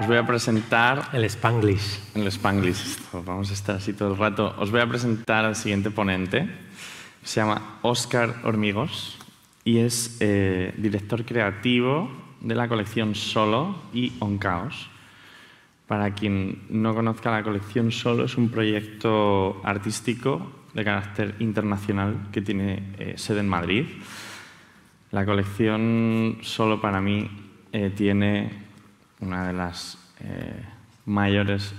Os voy a presentar... El Spanglish. El Spanglish. Vamos a estar así todo el rato. Os voy a presentar al siguiente ponente. Se llama Óscar Hormigos y es eh, director creativo de la colección Solo y On Chaos. Para quien no conozca la colección Solo, es un proyecto artístico de carácter internacional que tiene eh, sede en Madrid. La colección Solo para mí eh, tiene una de las eh, mayores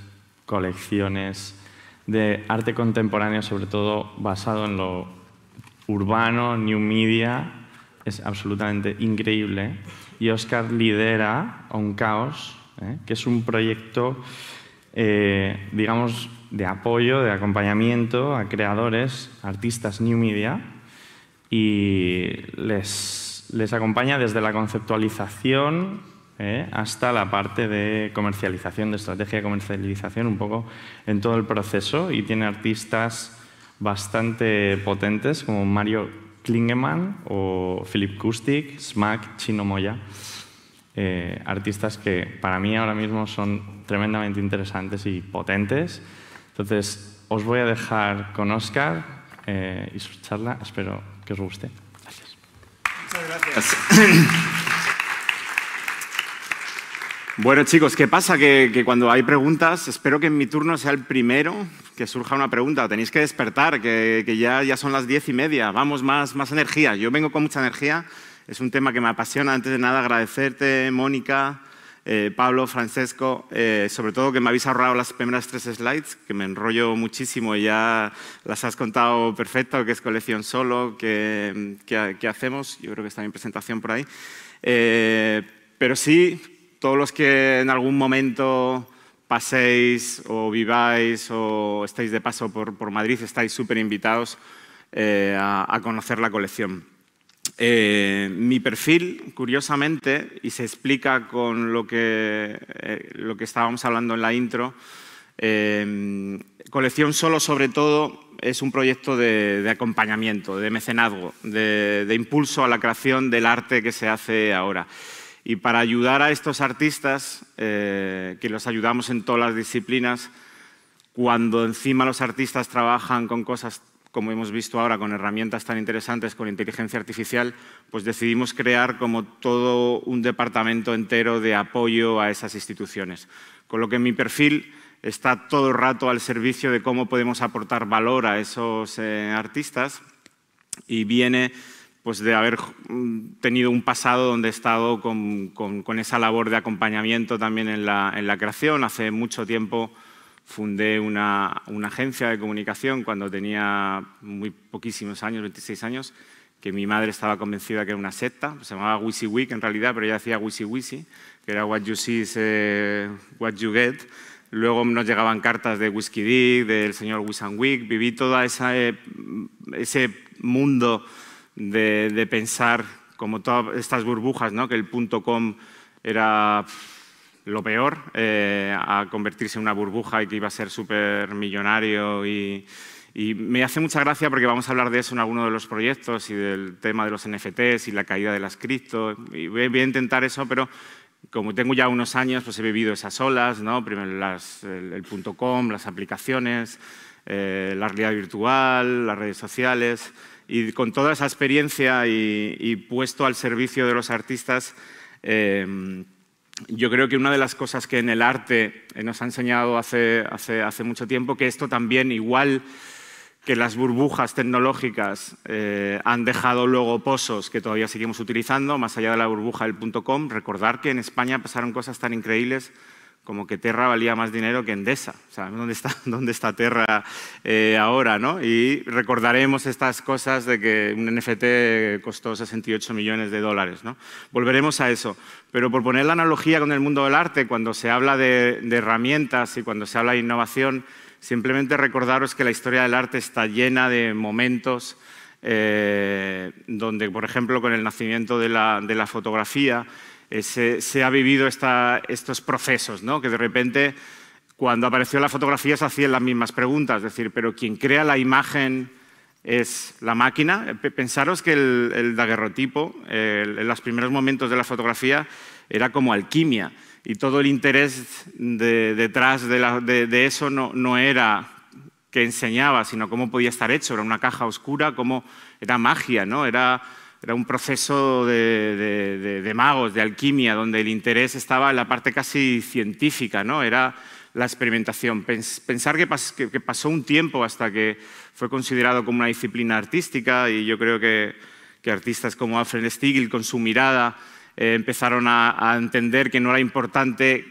colecciones de arte contemporáneo, sobre todo basado en lo urbano, new media, es absolutamente increíble. Y Oscar lidera un caos, eh, que es un proyecto, eh, digamos, de apoyo, de acompañamiento a creadores, artistas new media, y les, les acompaña desde la conceptualización ¿eh? hasta la parte de comercialización, de estrategia de comercialización, un poco en todo el proceso y tiene artistas bastante potentes como Mario Klingemann o Philip Kustik, Smack, Chino Moya. Eh, artistas que para mí ahora mismo son tremendamente interesantes y potentes. Entonces, os voy a dejar con Oscar eh, y su charla. Espero que os guste. Gracias. Muchas gracias. Bueno, chicos, ¿qué pasa? Que, cuando hay preguntas, espero que en mi turno sea el primero que surja una pregunta. Tenéis que despertar, que, ya, ya son las diez y media. Vamos, más, más energía. Yo vengo con mucha energía. Es un tema que me apasiona. Antes de nada, agradecerte, Mónica, eh, Pablo, Francesco, eh, sobre todo que me habéis ahorrado las primeras tres slides, que me enrollo muchísimo y ya las has contado perfecto, que es colección solo, que, hacemos. Yo creo que está mi presentación por ahí. Eh, pero sí, todos los que en algún momento paséis o viváis o estáis de paso por, Madrid, estáis súper invitados eh, a, conocer la colección. Eh, mi perfil, curiosamente, y se explica con lo que, eh, lo que estábamos hablando en la intro, colección solo sobre todo es un proyecto de, acompañamiento, de mecenazgo, de impulso a la creación del arte que se hace ahora. Y para ayudar a estos artistas, eh, que los ayudamos en todas las disciplinas, cuando encima los artistas trabajan con cosas, como hemos visto ahora, con herramientas tan interesantes, con inteligencia artificial, pues decidimos crear como todo un departamento entero de apoyo a esas instituciones. Con lo que mi perfil está todo el rato al servicio de cómo podemos aportar valor a esos eh, artistas y viene pues de haber mm, tenido un pasado donde he estado con, esa labor de acompañamiento también en la, creación. Hace mucho tiempo fundé una, agencia de comunicación cuando tenía muy poquísimos años, 26 años, que mi madre estaba convencida que era una secta, se llamaba Wisi Week en realidad, pero ella decía Wisi que era what you see eh, what you get. Luego nos llegaban cartas de Whisky Dick, del señor Wisan week viví todo eh, ese mundo de, pensar como todas estas burbujas, ¿no? que el punto com era lo peor, eh, a convertirse en una burbuja y que iba a ser súper millonario. Y, me hace mucha gracia porque vamos a hablar de eso en alguno de los proyectos y del tema de los NFTs y la caída de las cripto. Y voy, a intentar eso, pero como tengo ya unos años, pues he vivido esas olas, ¿no? Primero las, el, punto .com, las aplicaciones, eh, la realidad virtual, las redes sociales. Y con toda esa experiencia y, puesto al servicio de los artistas, eh, yo creo que una de las cosas que en el arte nos ha enseñado hace, mucho tiempo, que esto también, igual que las burbujas tecnológicas eh, han dejado luego pozos que todavía seguimos utilizando, más allá de la burbuja del punto .com, recordar que en España pasaron cosas tan increíbles como que Terra valía más dinero que Endesa. O sea, ¿dónde está, dónde está Terra eh, ahora? ¿no? Y recordaremos estas cosas de que un NFT costó 68 millones de dólares. ¿no? Volveremos a eso. Pero por poner la analogía con el mundo del arte, cuando se habla de, herramientas y cuando se habla de innovación, simplemente recordaros que la historia del arte está llena de momentos eh, donde, por ejemplo, con el nacimiento de la fotografía, eh, se, han ha vivido estos procesos, ¿no? que de repente cuando apareció la fotografía se hacían las mismas preguntas, es decir, pero quien crea la imagen es la máquina. Eh, pensaros que el, daguerrotipo, en los primeros momentos de la fotografía, era como alquimia y todo el interés detrás de, eso no, era que enseñaba, sino cómo podía estar hecho. Era una caja oscura, como era magia, ¿no? Era era un proceso de, magos, de alquimia, donde el interés estaba en la parte casi científica, ¿no? era la experimentación. Pensar que, pasó un tiempo hasta que fue considerado como una disciplina artística y yo creo que, que artistas como Alfred Stigl, con su mirada, eh, empezaron a, a entender que no era importante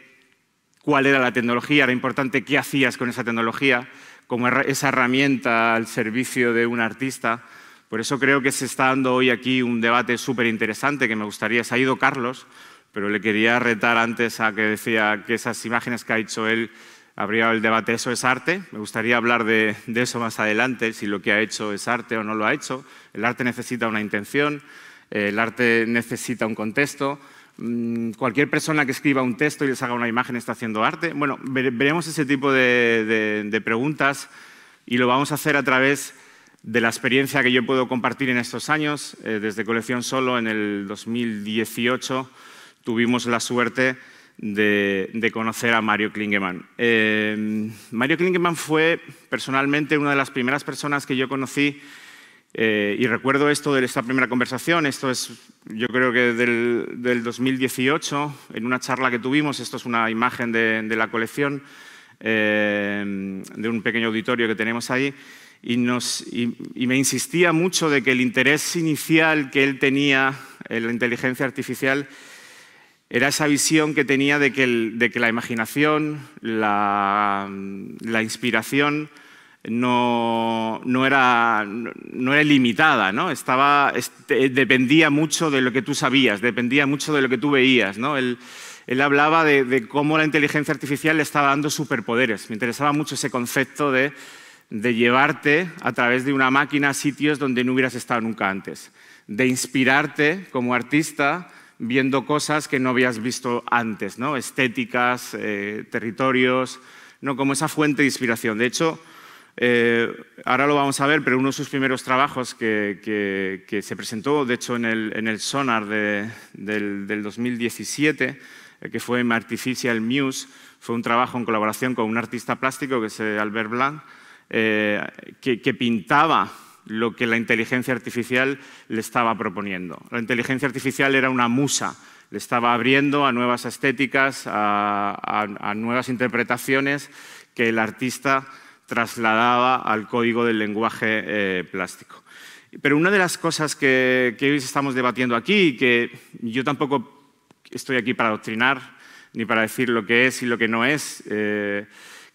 cuál era la tecnología, era importante qué hacías con esa tecnología, como esa herramienta al servicio de un artista. Por eso creo que se está dando hoy aquí un debate súper interesante que me gustaría. Se ha ido Carlos, pero le quería retar antes a que decía que esas imágenes que ha hecho él habría el debate, ¿eso es arte? Me gustaría hablar de, eso más adelante, si lo que ha hecho es arte o no lo ha hecho. El arte necesita una intención, el arte necesita un contexto. Mm, cualquier persona que escriba un texto y les haga una imagen está haciendo arte. Bueno, veremos ese tipo de, preguntas y lo vamos a hacer a través de la experiencia que yo puedo compartir en estos años, eh, desde Colección Solo en el 2018 tuvimos la suerte de, conocer a Mario Klingemann. Eh, Mario Klingemann fue personalmente una de las primeras personas que yo conocí eh, y recuerdo esto de esta primera conversación, esto es yo creo que del, 2018, en una charla que tuvimos, esto es una imagen de, de la colección, de un pequeño auditorio que tenemos ahí, y, me insistía mucho de que el interés inicial que él tenía en la inteligencia artificial era esa visión que tenía de que, la imaginación, la, inspiración no, no, era, no era limitada, ¿no? Estaba, este, dependía mucho de lo que tú sabías, dependía mucho de lo que tú veías. ¿no? Él, él hablaba de, de cómo la inteligencia artificial le estaba dando superpoderes. Me interesaba mucho ese concepto de de llevarte a través de una máquina a sitios donde no hubieras estado nunca antes, de inspirarte como artista viendo cosas que no habías visto antes, ¿no? estéticas, eh, territorios, ¿no? como esa fuente de inspiración. De hecho, eh, ahora lo vamos a ver, pero uno de sus primeros trabajos que, se presentó, de hecho, en el, Sonar del, 2017, eh, que fue en Artificial Muse, fue un trabajo en colaboración con un artista plástico que es Albert Blanc, eh, que, pintaba lo que la inteligencia artificial le estaba proponiendo. La inteligencia artificial era una musa, le estaba abriendo a nuevas estéticas, a, nuevas interpretaciones que el artista trasladaba al código del lenguaje eh, plástico. Pero una de las cosas que, hoy estamos debatiendo aquí, y que yo tampoco estoy aquí para adoctrinar, ni para decir lo que es y lo que no es, eh,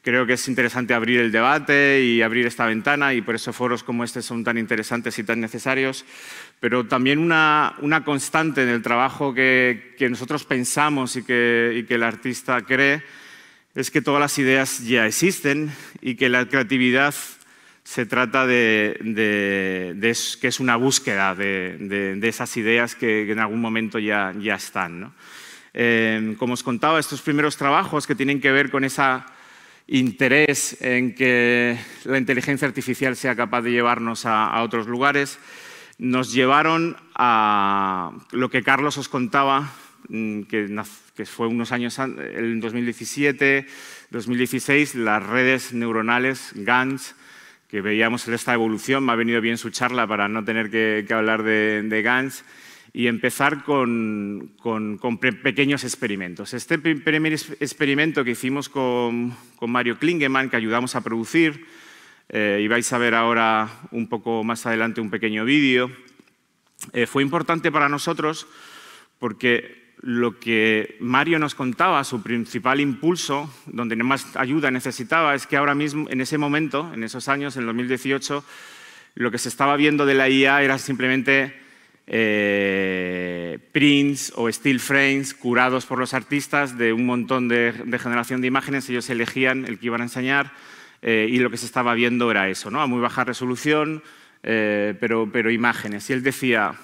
creo que es interesante abrir el debate y abrir esta ventana y por eso foros como este son tan interesantes y tan necesarios. Pero también una, una constante en el trabajo que, que nosotros pensamos y que, y que, el artista cree es que todas las ideas ya existen y que la creatividad se trata de, de, que es una búsqueda de, de esas ideas que, en algún momento ya, ya están. ¿no? Eh, como os contaba, estos primeros trabajos que tienen que ver con esa interés en que la inteligencia artificial sea capaz de llevarnos a, otros lugares, nos llevaron a lo que Carlos os contaba, mm, que, fue unos años, en 2017, 2016, las redes neuronales, GANs, que veíamos en esta evolución, me ha venido bien su charla para no tener que, hablar de, de GANs, y empezar con, con, pequeños experimentos. Este primer experimento que hicimos con, Mario Klingemann, que ayudamos a producir, eh, y vais a ver ahora un poco más adelante un pequeño vídeo, eh, fue importante para nosotros porque lo que Mario nos contaba, su principal impulso, donde más ayuda necesitaba, es que ahora mismo, en ese momento, en esos años, en 2018, lo que se estaba viendo de la IA era simplemente eh, prints o still frames curados por los artistas de un montón de, generación de imágenes. Ellos elegían el que iban a enseñar eh, y lo que se estaba viendo era eso, a muy baja resolución, eh, pero, pero imágenes. Y él decía,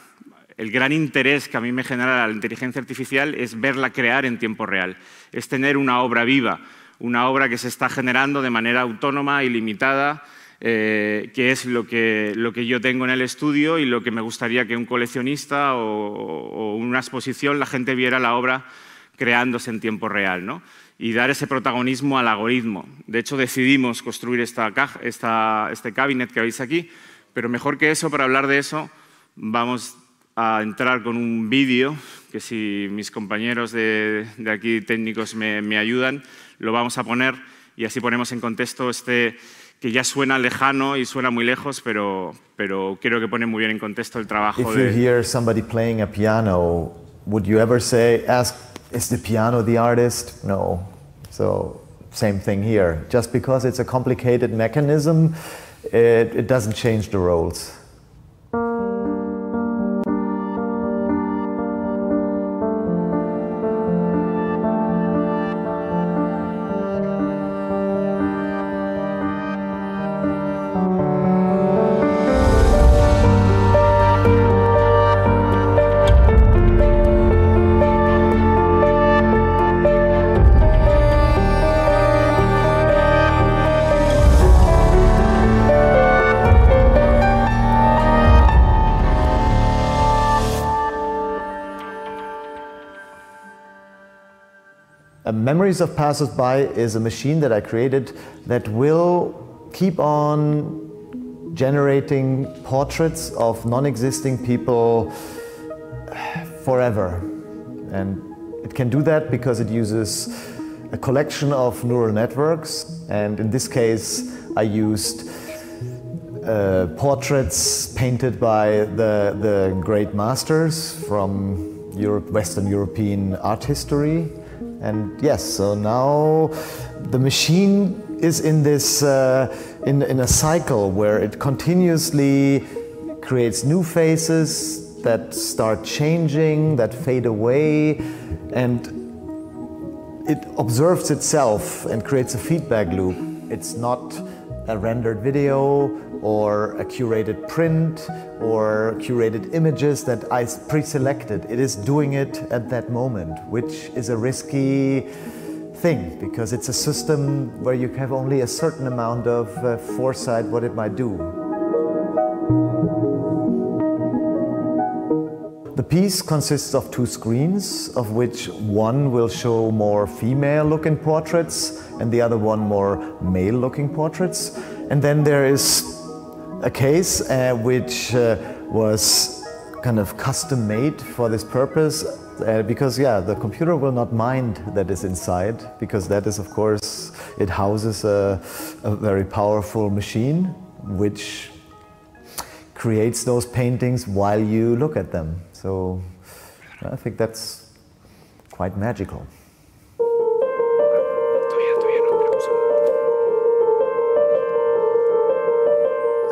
el gran interés que a mí me genera la inteligencia artificial es verla crear en tiempo real, es tener una obra viva, una obra que se está generando de manera autónoma, y limitada, eh, que es lo que, lo que, yo tengo en el estudio y lo que me gustaría que un coleccionista o, una exposición, la gente viera la obra creándose en tiempo real. ¿no? Y dar ese protagonismo al algoritmo. De hecho, decidimos construir esta caja, este cabinet que veis aquí, pero mejor que eso, para hablar de eso, vamos a entrar con un vídeo, que si mis compañeros de, aquí técnicos me, me ayudan, lo vamos a poner y así ponemos en contexto este que ya suena lejano y suena muy lejos, pero, pero creo que pone muy bien en contexto el trabajo. If de... you hear somebody playing a piano, would you ever say, ask, is the piano the artist? No. So, same thing here. Just because it's a complicated mechanism, it, it doesn't change the roles. Memories of Passersby is a machine that I created that will keep on generating portraits of non-existing people forever. And it can do that because it uses a collection of neural networks. And in this case, I used uh, portraits painted by the, the great masters from Europe, Western European art history. And yes, so now the machine is in this uh, in, in a cycle where it continuously creates new faces that start changing, that fade away, and it observes itself and creates a feedback loop. It's not a rendered video, or a curated print or curated images that I pre-selected. It is doing it at that moment, which is a risky thing because it's a system where you have only a certain amount of uh, foresight what it might do. The piece consists of two screens, of which one will show more female looking portraits and the other one more male looking portraits. And then there is a case uh, which uh, was kind of custom made for this purpose uh, because yeah the computer will not mind that is inside because that is of course it houses a, a very powerful machine which creates those paintings while you look at them so I think that's quite magical.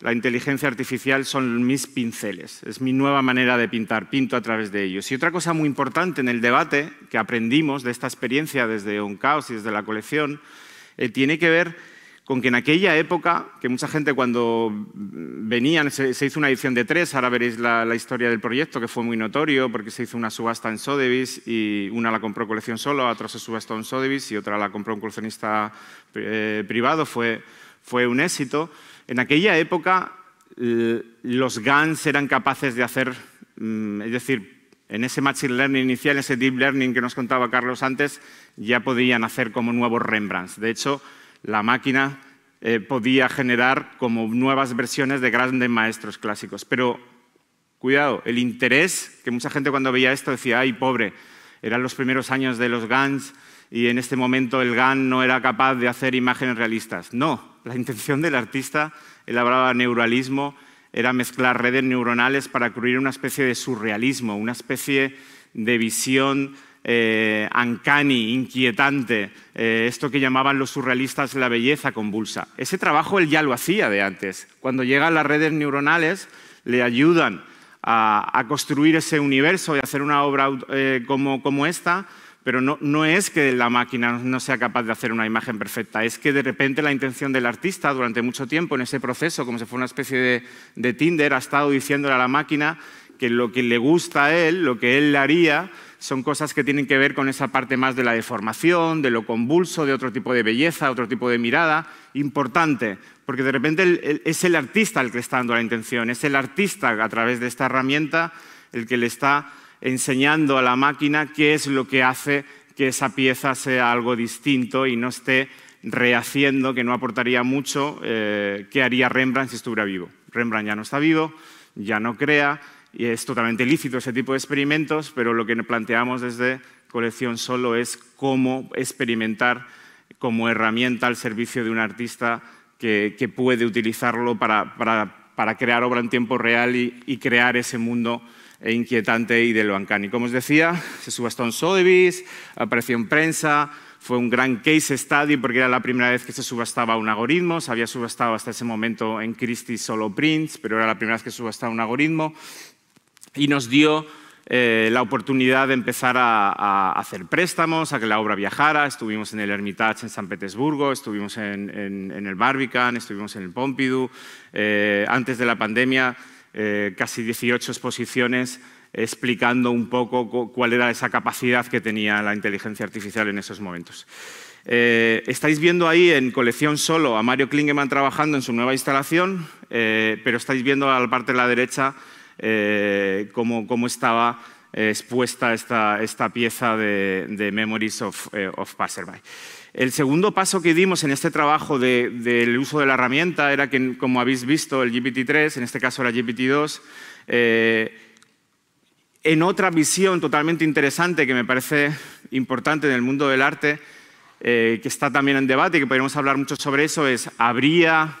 La inteligencia artificial son mis pinceles, es mi nueva manera de pintar, pinto a través de ellos. Y otra cosa muy importante en el debate que aprendimos de esta experiencia desde Oncaos y desde la colección, eh, tiene que ver con que en aquella época, que mucha gente cuando venían, se, hizo una edición de tres, ahora veréis la, historia del proyecto, que fue muy notorio, porque se hizo una subasta en Sotheby's y una la compró colección solo, otra se subastó en Sotheby's y otra la compró un coleccionista eh, privado, fue un éxito. En aquella época los GANs eran capaces de hacer, mm, es decir, en ese machine learning inicial, ese deep learning que nos contaba Carlos antes, ya podían hacer como nuevos Rembrandts. De hecho, la máquina eh, podía generar como nuevas versiones de grandes maestros clásicos. Pero cuidado, el interés, que mucha gente cuando veía esto decía, ay, pobre, eran los primeros años de los GANs y en este momento el GAN no era capaz de hacer imágenes realistas. No, la intención del artista, él hablaba neuralismo, era mezclar redes neuronales para crear una especie de surrealismo, una especie de visión eh, uncanny, inquietante, eh, esto que llamaban los surrealistas la belleza convulsa. Ese trabajo él ya lo hacía de antes. Cuando llegan las redes neuronales, le ayudan a, construir ese universo y hacer una obra eh, como, como esta, pero no, es que la máquina no sea capaz de hacer una imagen perfecta, es que de repente la intención del artista durante mucho tiempo en ese proceso, como si fuera una especie de, Tinder, ha estado diciéndole a la máquina que lo que le gusta a él, lo que él le haría, son cosas que tienen que ver con esa parte más de la deformación, de lo convulso, de otro tipo de belleza, otro tipo de mirada. Importante, porque de repente es el artista el que está dando la intención, es el artista a través de esta herramienta el que le está enseñando a la máquina qué es lo que hace que esa pieza sea algo distinto y no esté rehaciendo, que no aportaría mucho, eh, qué haría Rembrandt si estuviera vivo. Rembrandt ya no está vivo, ya no crea, y es totalmente lícito ese tipo de experimentos, pero lo que planteamos desde Colección Solo es cómo experimentar como herramienta al servicio de un artista que, puede utilizarlo para, crear obra en tiempo real y, y crear ese mundo e inquietante y del Bancani. Como os decía, se subastó en Sotheby's, apareció en prensa, fue un gran case study porque era la primera vez que se subastaba un algoritmo, se había subastado hasta ese momento en Christie's solo prints, pero era la primera vez que se subastaba un algoritmo y nos dio eh, la oportunidad de empezar a, hacer préstamos, a que la obra viajara. Estuvimos en el Hermitage en San Petersburgo, estuvimos en, el Barbican, estuvimos en el Pompidou. Eh, antes de la pandemia eh, casi 18 exposiciones explicando un poco cuál era esa capacidad que tenía la inteligencia artificial en esos momentos. Eh, estáis viendo ahí en colección solo a Mario Klingemann trabajando en su nueva instalación, eh, pero estáis viendo a la parte de la derecha cómo, estaba eh, expuesta esta, pieza de, Memories eh, of, Passerby. El segundo paso que dimos en este trabajo del uso de la herramienta era que, como habéis visto, el GPT-3, en este caso era GPT-2, eh, en otra visión totalmente interesante que me parece importante en el mundo del arte, que está también en debate y que podríamos hablar mucho sobre eso, es ¿habría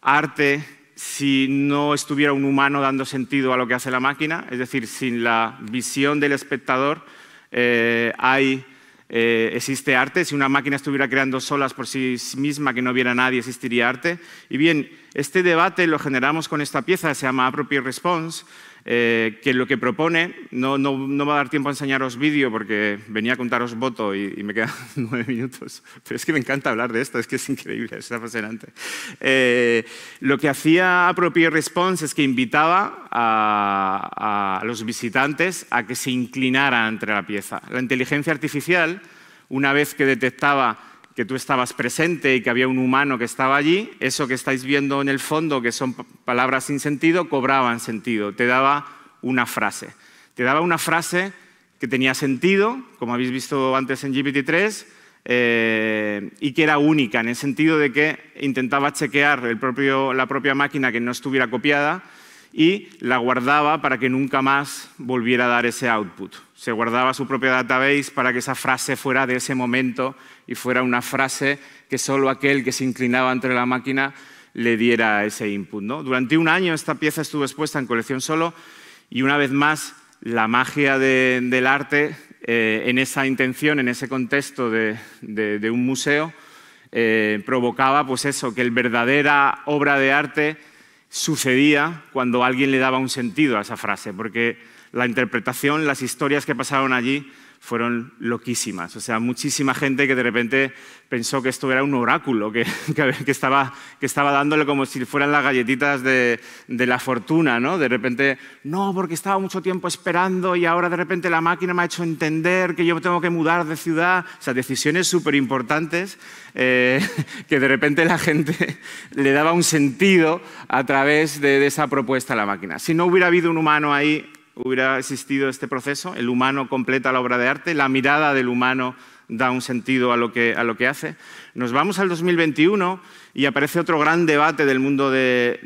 arte si no estuviera un humano dando sentido a lo que hace la máquina, es decir, sin la visión del espectador eh, hay, eh, existe arte, si una máquina estuviera creando solas por sí misma que no viera nadie, existiría arte. Y bien, este debate lo generamos con esta pieza, se llama Appropriate Response, eh, que lo que propone, no, no, no, va a dar tiempo a enseñaros vídeo porque venía a contaros voto y, me quedan nueve minutos, pero es que me encanta hablar de esto, es que es increíble, es apasionante. Eh, lo que hacía Appropriate Response es que invitaba a, a los visitantes a que se inclinaran entre la pieza. La inteligencia artificial, una vez que detectaba que tú estabas presente y que había un humano que estaba allí, eso que estáis viendo en el fondo, que son palabras sin sentido, cobraban sentido, te daba una frase. Te daba una frase que tenía sentido, como habéis visto antes en GPT-3, eh, y que era única, en el sentido de que intentaba chequear la propia máquina que no estuviera copiada y la guardaba para que nunca más volviera a dar ese output. Se guardaba su propia database para que esa frase fuera de ese momento y fuera una frase que solo aquel que se inclinaba entre la máquina le diera ese input. Durante un año esta pieza estuvo expuesta en colección solo y una vez más la magia del arte eh, en esa intención, en ese contexto de, un museo, eh, provocaba pues eso, que la verdadera obra de arte sucedía cuando alguien le daba un sentido a esa frase, porque la interpretación, las historias que pasaron allí fueron loquísimas. O sea, muchísima gente que de repente pensó que esto era un oráculo, que, estaba, dándole como si fueran las galletitas de, la fortuna, ¿no? De repente, no, porque estaba mucho tiempo esperando y ahora de repente la máquina me ha hecho entender que yo tengo que mudar de ciudad. O sea, decisiones súper importantes eh, que de repente la gente le daba un sentido a través de esa propuesta a la máquina. Si no hubiera habido un humano ahí, hubiera existido este proceso. El humano completa la obra de arte, la mirada del humano da un sentido a lo que, hace. Nos vamos al 2021 y aparece otro gran debate del mundo de,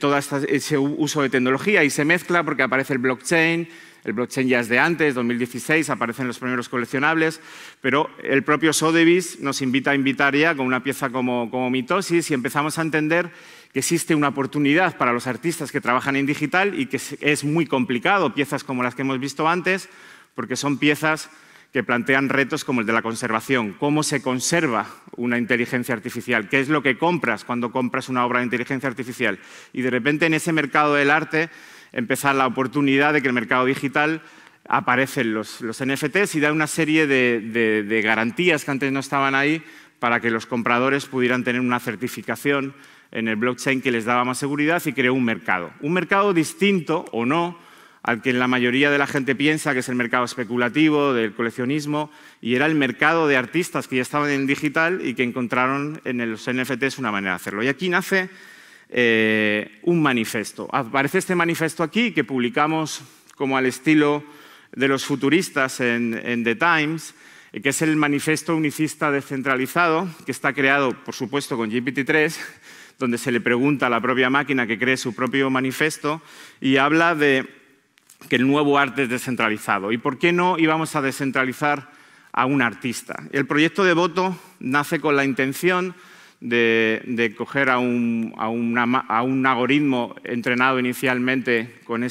todo ese uso de tecnología y se mezcla porque aparece el blockchain, el blockchain ya es de antes, 2016, aparecen los primeros coleccionables, pero el propio Sotheby's nos invita a invitar ya con una pieza como, como Mitosis y empezamos a entender que existe una oportunidad para los artistas que trabajan en digital y que es muy complicado, piezas como las que hemos visto antes, porque son piezas que plantean retos como el de la conservación. ¿Cómo se conserva una inteligencia artificial? ¿Qué es lo que compras cuando compras una obra de inteligencia artificial? Y de repente en ese mercado del arte empieza la oportunidad de que el mercado digital aparecen los, los NFTs y da una serie de garantías que antes no estaban ahí para que los compradores pudieran tener una certificación en el blockchain que les daba más seguridad y creó un mercado. Un mercado distinto o no al que la mayoría de la gente piensa que es el mercado especulativo, del coleccionismo, y era el mercado de artistas que ya estaban en digital y que encontraron en los NFTs una manera de hacerlo. Y aquí nace eh, un manifesto. Aparece este manifesto aquí que publicamos como al estilo de los futuristas en, The Times, que es el manifiesto unicista descentralizado, que está creado, por supuesto, con GPT-3 donde se le pregunta a la propia máquina que cree su propio manifesto y habla de que el nuevo arte es descentralizado. ¿Y por qué no íbamos a descentralizar a un artista? El proyecto de voto nace con la intención de, coger a un, algoritmo entrenado inicialmente con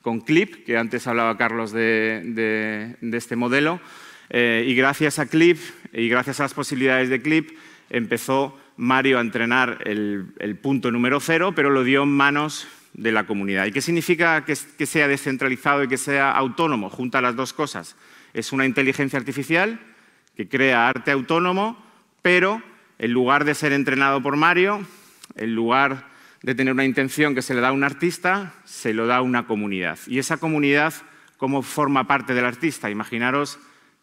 con Clip, que antes hablaba Carlos de, este modelo, eh, y gracias a Clip y gracias a las posibilidades de Clip empezó Mario a entrenar el, punto número cero, pero lo dio en manos de la comunidad. ¿Y qué significa que, que sea descentralizado y que sea autónomo? Junta las dos cosas. Es una inteligencia artificial que crea arte autónomo, pero en lugar de ser entrenado por Mario, en lugar de tener una intención que se le da a un artista, se lo da a una comunidad. Y esa comunidad, ¿cómo forma parte del artista? Imaginaros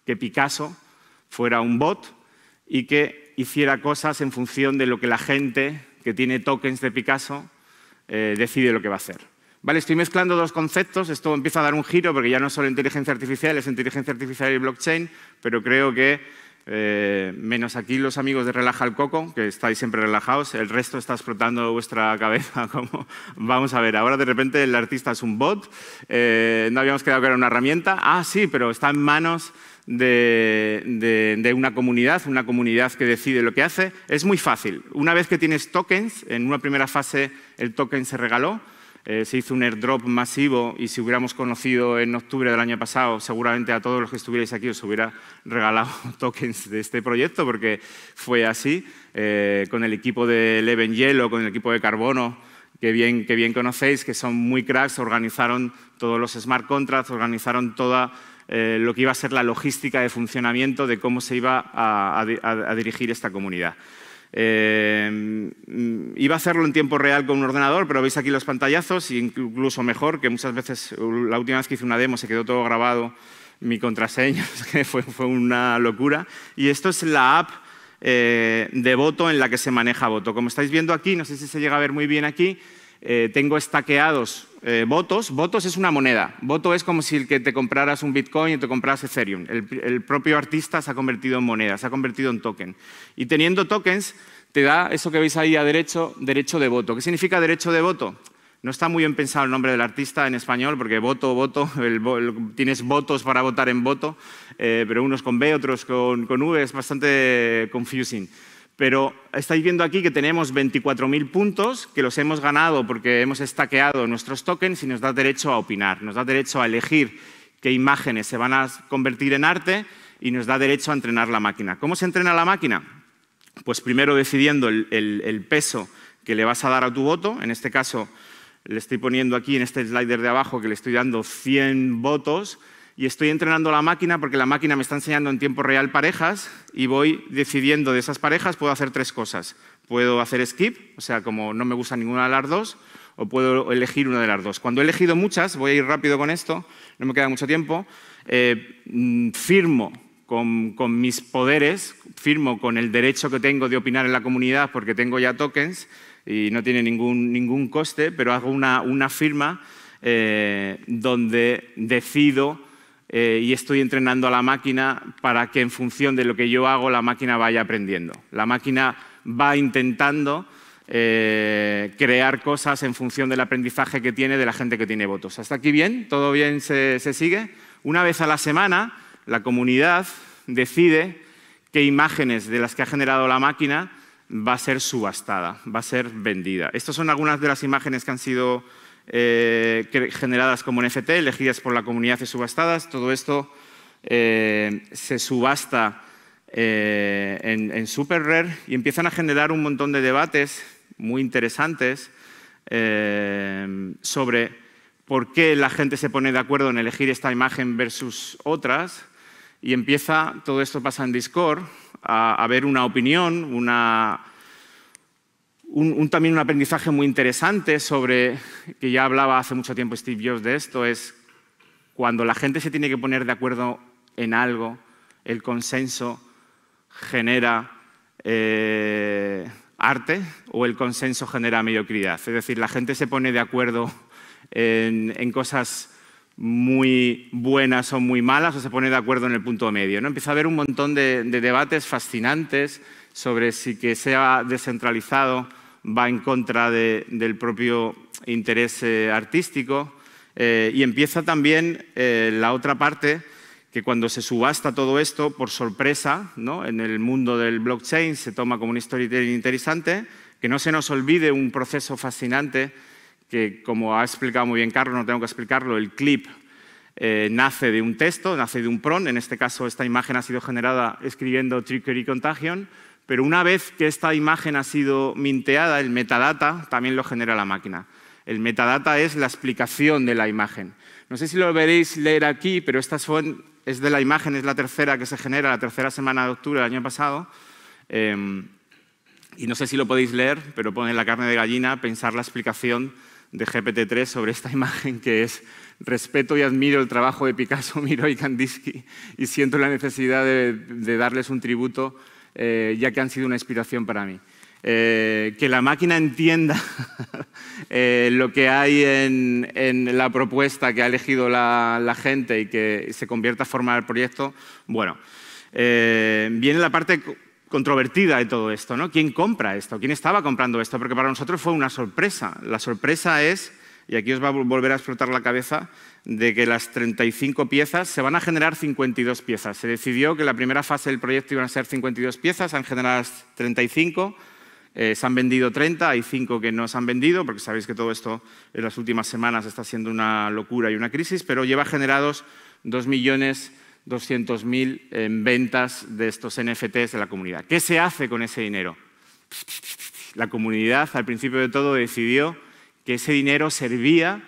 que Picasso fuera un bot y que hiciera cosas en función de lo que la gente que tiene tokens de Picasso eh, decide lo que va a hacer. Vale, estoy mezclando dos conceptos, esto empieza a dar un giro porque ya no es solo inteligencia artificial, es inteligencia artificial y blockchain, pero creo que, eh, menos aquí los amigos de Relaja el Coco, que estáis siempre relajados, el resto está explotando vuestra cabeza como... Vamos a ver, ahora de repente el artista es un bot, eh, no habíamos quedado que era una herramienta, ah sí, pero está en manos de, una comunidad, una comunidad que decide lo que hace, es muy fácil. Una vez que tienes tokens, en una primera fase el token se regaló, eh, se hizo un airdrop masivo y si hubiéramos conocido en octubre del año pasado, seguramente a todos los que estuvierais aquí os hubiera regalado tokens de este proyecto porque fue así, eh, con el equipo de Leven yelo con el equipo de Carbono, que bien, que bien conocéis, que son muy cracks, organizaron todos los smart contracts, organizaron toda eh, lo que iba a ser la logística de funcionamiento de cómo se iba a, dirigir esta comunidad. Eh, iba a hacerlo en tiempo real con un ordenador, pero veis aquí los pantallazos, incluso mejor, que muchas veces, la última vez que hice una demo se quedó todo grabado, mi contraseña, que fue, una locura. Y esto es la app eh, de voto en la que se maneja voto. Como estáis viendo aquí, no sé si se llega a ver muy bien aquí, eh, tengo estaqueados eh, votos. Votos es una moneda. Voto es como si el que te compraras un Bitcoin y te compraras Ethereum. El, propio artista se ha convertido en moneda, se ha convertido en token. Y teniendo tokens te da eso que veis ahí a derecho, derecho de voto. ¿Qué significa derecho de voto? No está muy bien pensado el nombre del artista en español, porque voto, voto, tienes votos para votar en voto, eh, pero unos con B, otros con, con V, es bastante confusing. Pero estáis viendo aquí que tenemos 24.000 puntos que los hemos ganado porque hemos estaqueado nuestros tokens y nos da derecho a opinar, nos da derecho a elegir qué imágenes se van a convertir en arte y nos da derecho a entrenar la máquina. ¿Cómo se entrena la máquina? Pues primero decidiendo el, el peso que le vas a dar a tu voto. En este caso, le estoy poniendo aquí en este slider de abajo que le estoy dando 100 votos y estoy entrenando la máquina porque la máquina me está enseñando en tiempo real parejas y voy decidiendo de esas parejas, puedo hacer tres cosas. Puedo hacer skip, o sea, como no me gusta ninguna de las dos, o puedo elegir una de las dos. Cuando he elegido muchas, voy a ir rápido con esto, no me queda mucho tiempo, eh, mm, firmo con, con, mis poderes, firmo con el derecho que tengo de opinar en la comunidad porque tengo ya tokens y no tiene ningún, ningún coste, pero hago una, una firma eh, donde decido eh, y estoy entrenando a la máquina para que en función de lo que yo hago la máquina vaya aprendiendo. La máquina va intentando eh, crear cosas en función del aprendizaje que tiene de la gente que tiene votos. ¿Hasta aquí bien? ¿Todo bien se, se sigue? Una vez a la semana la comunidad decide qué imágenes de las que ha generado la máquina va a ser subastada, va a ser vendida. Estas son algunas de las imágenes que han sido eh, generadas como NFT, elegidas por la comunidad y subastadas. Todo esto eh, se subasta eh, en, SuperRare y empiezan a generar un montón de debates muy interesantes sobre por qué la gente se pone de acuerdo en elegir esta imagen versus otras. Y empieza, todo esto pasa en Discord, a, a ver una opinión, una un, también un aprendizaje muy interesante sobre, que ya hablaba hace mucho tiempo Steve Jobs de esto, es cuando la gente se tiene que poner de acuerdo en algo, el consenso genera eh, arte o el consenso genera mediocridad. Es decir, la gente se pone de acuerdo en, cosas muy buenas o muy malas o se pone de acuerdo en el punto medio. ¿no? Empieza a haber un montón de debates fascinantes sobre si que sea descentralizado va en contra del propio interés eh, artístico. Eh, y empieza también eh, la otra parte, que cuando se subasta todo esto, por sorpresa, ¿no? en el mundo del blockchain se toma como un storytelling interesante, que no se nos olvide un proceso fascinante que, como ha explicado muy bien Carlos, no tengo que explicarlo, el clip nace de un texto, nace de un PRON, en este caso esta imagen ha sido generada escribiendo Trickery Contagion, pero una vez que esta imagen ha sido minteada, el metadata también lo genera la máquina. El metadata es la explicación de la imagen. No sé si lo veréis leer aquí, pero esta es de la imagen, es la tercera que se genera, la tercera semana de octubre del año pasado. Em, y no sé si lo podéis leer, pero pone la carne de gallina pensar la explicación de GPT-3 sobre esta imagen que es respeto y admiro el trabajo de Picasso, Miro y Kandinsky y siento la necesidad de darles un tributo eh, ya que han sido una inspiración para mí. Eh, que la máquina entienda eh, lo que hay en, la propuesta que ha elegido la, gente y que se convierta a formar el proyecto, bueno, viene la parte controvertida de todo esto, ¿no? ¿Quién compra esto? ¿Quién estaba comprando esto? Porque para nosotros fue una sorpresa. La sorpresa es y aquí os va a volver a explotar la cabeza de que las 35 piezas, se van a generar 52 piezas. Se decidió que la primera fase del proyecto iban a ser 52 piezas, se han generado 35, eh, se han vendido 30, hay 5 que no se han vendido, porque sabéis que todo esto en las últimas semanas está siendo una locura y una crisis, pero lleva generados 2.200.000 en eh, ventas de estos NFTs de la comunidad. ¿Qué se hace con ese dinero? La comunidad al principio de todo decidió que ese dinero servía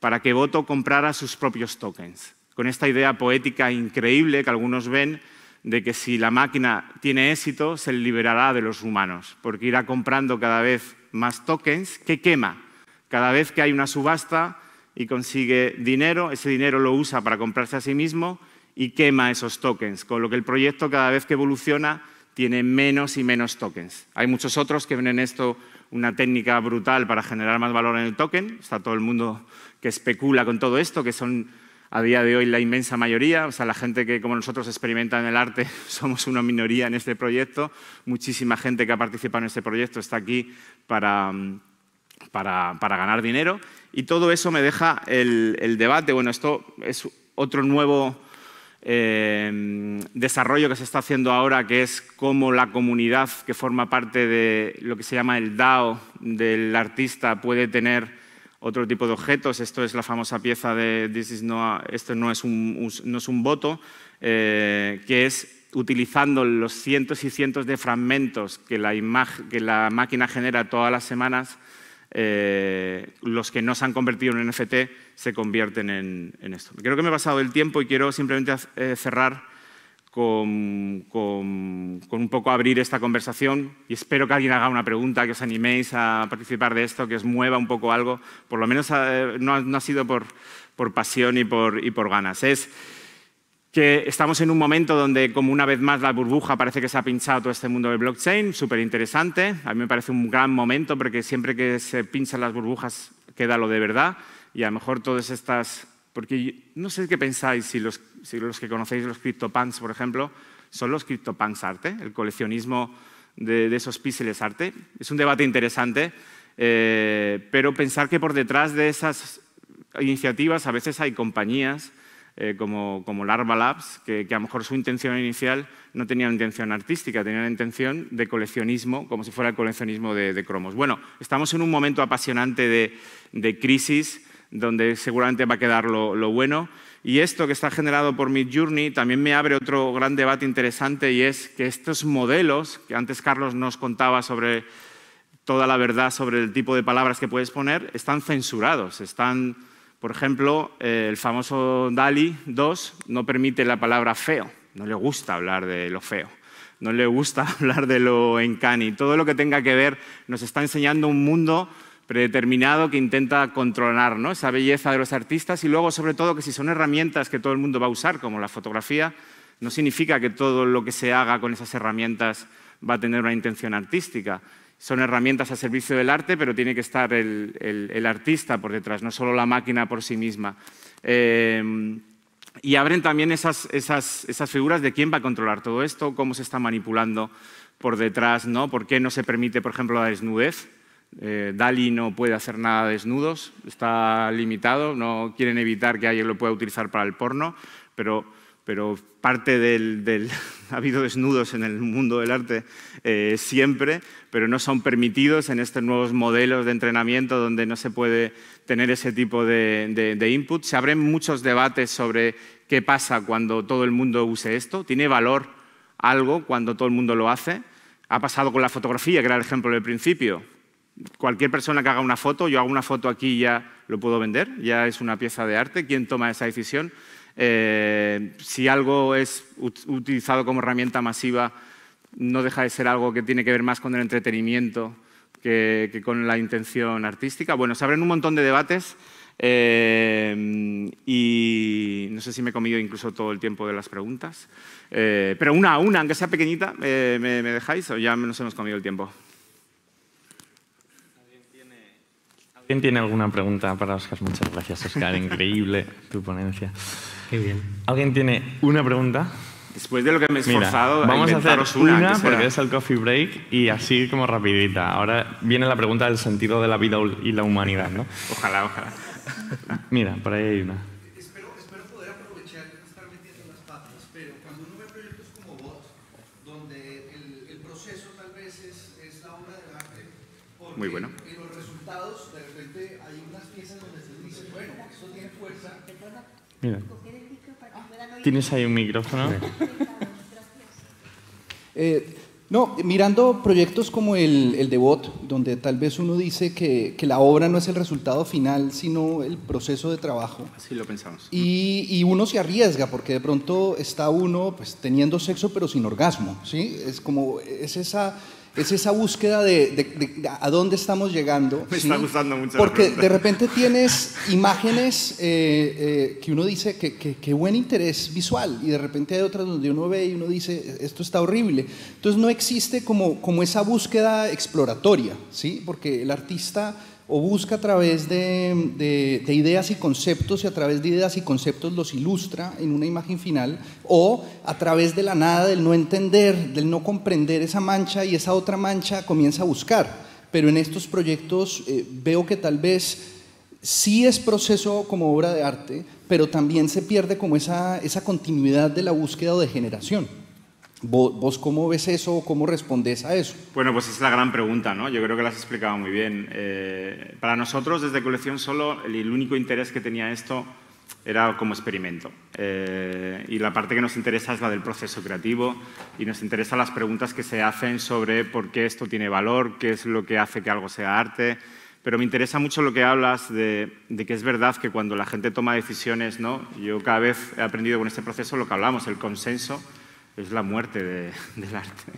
para que Voto comprara sus propios tokens. Con esta idea poética increíble que algunos ven de que si la máquina tiene éxito, se liberará de los humanos, porque irá comprando cada vez más tokens que quema. Cada vez que hay una subasta y consigue dinero, ese dinero lo usa para comprarse a sí mismo y quema esos tokens, con lo que el proyecto cada vez que evoluciona tiene menos y menos tokens. Hay muchos otros que ven en esto una técnica brutal para generar más valor en el token. Está todo el mundo que especula con todo esto, que son a día de hoy la inmensa mayoría, o sea, la gente que como nosotros experimenta en el arte, somos una minoría en este proyecto, muchísima gente que ha participado en este proyecto está aquí para, para, ganar dinero y todo eso me deja el, debate, bueno, esto es otro nuevo Em, desarrollo que se está haciendo ahora, que es cómo la comunidad que forma parte de lo que se llama el DAO del artista puede tener otro tipo de objetos. Esto es la famosa pieza de This is no, esto no es un, no es un voto, eh, que es utilizando los cientos y cientos de fragmentos que la, que la máquina genera todas las semanas, eh, los que no se han convertido en NFT, se convierten en, esto. Creo que me he pasado el tiempo y quiero simplemente eh, cerrar con, un poco abrir esta conversación y espero que alguien haga una pregunta, que os animéis a participar de esto, que os mueva un poco algo. Por lo menos eh, no, ha, sido por, pasión y por, y por ganas. Es que estamos en un momento donde, como una vez más, la burbuja parece que se ha pinchado todo este mundo de blockchain, súper interesante. A mí me parece un gran momento porque siempre que se pinchan las burbujas queda lo de verdad y a lo mejor todas estas... Porque no sé qué pensáis si los, si los que conocéis los CryptoPunks, por ejemplo, son los CryptoPunks arte, el coleccionismo de, esos píxeles arte. Es un debate interesante, eh, pero pensar que por detrás de esas iniciativas a veces hay compañías eh, como, como, Larva Labs, que, a lo mejor su intención inicial no tenía intención artística, tenía intención de coleccionismo, como si fuera el coleccionismo de, cromos. Bueno, estamos en un momento apasionante de crisis donde seguramente va a quedar lo, bueno. Y esto que está generado por Mid Journey también me abre otro gran debate interesante y es que estos modelos, que antes Carlos nos contaba sobre toda la verdad sobre el tipo de palabras que puedes poner, están censurados. Están, por ejemplo, eh, el famoso DALI 2 no permite la palabra feo, no le gusta hablar de lo feo no le gusta hablar de lo encani. Todo lo que tenga que ver nos está enseñando un mundo predeterminado que intenta controlar ¿no? esa belleza de los artistas y luego, sobre todo, que si son herramientas que todo el mundo va a usar, como la fotografía, no significa que todo lo que se haga con esas herramientas va a tener una intención artística. Son herramientas a servicio del arte, pero tiene que estar el, artista por detrás, no solo la máquina por sí misma. Em, y abren también esas, esas, figuras de quién va a controlar todo esto, cómo se está manipulando por detrás, ¿no? por qué no se permite, por ejemplo, la desnudez eh, Dali no puede hacer nada desnudos, está limitado, no quieren evitar que alguien lo pueda utilizar para el porno, pero, parte del, Ha habido desnudos en el mundo del arte eh, siempre, pero no son permitidos en estos nuevos modelos de entrenamiento donde no se puede tener ese tipo de, de input. Se abren muchos debates sobre qué pasa cuando todo el mundo use esto. ¿Tiene valor algo cuando todo el mundo lo hace? Ha pasado con la fotografía, que era el ejemplo del principio cualquier persona que haga una foto, yo hago una foto aquí y ya lo puedo vender, ya es una pieza de arte, ¿quién toma esa decisión? Eh, si algo es utilizado como herramienta masiva, no deja de ser algo que tiene que ver más con el entretenimiento que, con la intención artística. Bueno, se abren un montón de debates eh, y no sé si me he comido incluso todo el tiempo de las preguntas, eh, pero una a una, aunque sea pequeñita, ¿me, me, dejáis o ya nos hemos comido el tiempo? ¿Quién tiene alguna pregunta para Oscar? Muchas gracias, Oscar. Increíble tu ponencia. Qué bien. ¿Alguien tiene una pregunta? Después de lo que me he esforzado, vamos a hacer una, porque es el coffee break y así como rapidita. Ahora viene la pregunta del sentido de la vida y la humanidad, ¿no? Ojalá, ojalá. Mira, por ahí hay una. Espero, espero poder aprovechar no estar metiendo las patas, pero cuando uno ve proyectos como vos, donde el, el proceso tal vez es, la obra de arte, Muy bueno Tienes ahí un micrófono. Eh, no, mirando proyectos como el, el de Bot, donde tal vez uno dice que, la obra no es el resultado final, sino el proceso de trabajo. Así lo pensamos. Y, uno se arriesga, porque de pronto está uno pues, teniendo sexo pero sin orgasmo, ¿sí? Es como, es esa, es esa búsqueda de, a dónde estamos llegando. Me está gustando mucho. Porque de repente tienes imágenes eh, eh, que uno dice que, buen interés visual y de repente hay otras donde uno ve y uno dice esto está horrible. Entonces no existe como, como esa búsqueda exploratoria, ¿sí? porque el artista o busca a través de, ideas y conceptos y a través de ideas y conceptos los ilustra en una imagen final, o a través de la nada, del no entender, del no comprender esa mancha y esa otra mancha comienza a buscar. Pero en estos proyectos eh, veo que tal vez sí es proceso como obra de arte, pero también se pierde como esa, esa continuidad de la búsqueda o de generación. ¿Vos, cómo ves eso o cómo respondes a eso? Bueno, pues es la gran pregunta, ¿no? Yo creo que la has explicado muy bien. Eh, para nosotros, desde Colección Solo, el, único interés que tenía esto era como experimento. Eh, y la parte que nos interesa es la del proceso creativo y nos interesan las preguntas que se hacen sobre por qué esto tiene valor, qué es lo que hace que algo sea arte. Pero me interesa mucho lo que hablas de, de que es verdad que cuando la gente toma decisiones, ¿no? Yo cada vez he aprendido con este proceso lo que hablamos, el consenso es la muerte del arte.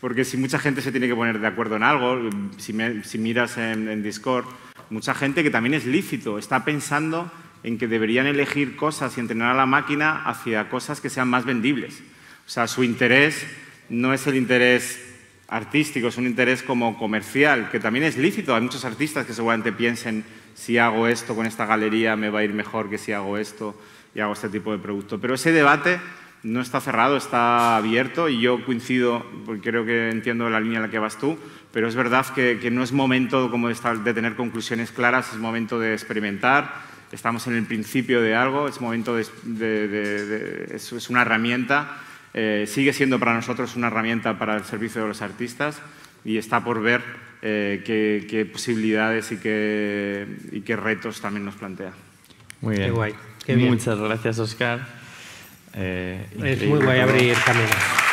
Porque si mucha gente se tiene que poner de acuerdo en algo, si, miras en, en, Discord, mucha gente que también es lícito, está pensando en que deberían elegir cosas y entrenar a la máquina hacia cosas que sean más vendibles. O sea, su interés no es el interés artístico, es un interés como comercial, que también es lícito. Hay muchos artistas que seguramente piensen, si hago esto con esta galería me va a ir mejor que si hago esto y hago este tipo de producto. Pero ese debate no está cerrado, está abierto y yo coincido, porque creo que entiendo la línea en la que vas tú, pero es verdad que, no es momento como de, tener conclusiones claras, es momento de experimentar, estamos en el principio de algo, es momento de, es, una herramienta, eh, sigue siendo para nosotros una herramienta para el servicio de los artistas y está por ver eh, qué, posibilidades y qué, retos también nos plantea. Muy bien. Muchas gracias, Oscar. Eh, es muy guay abrir camino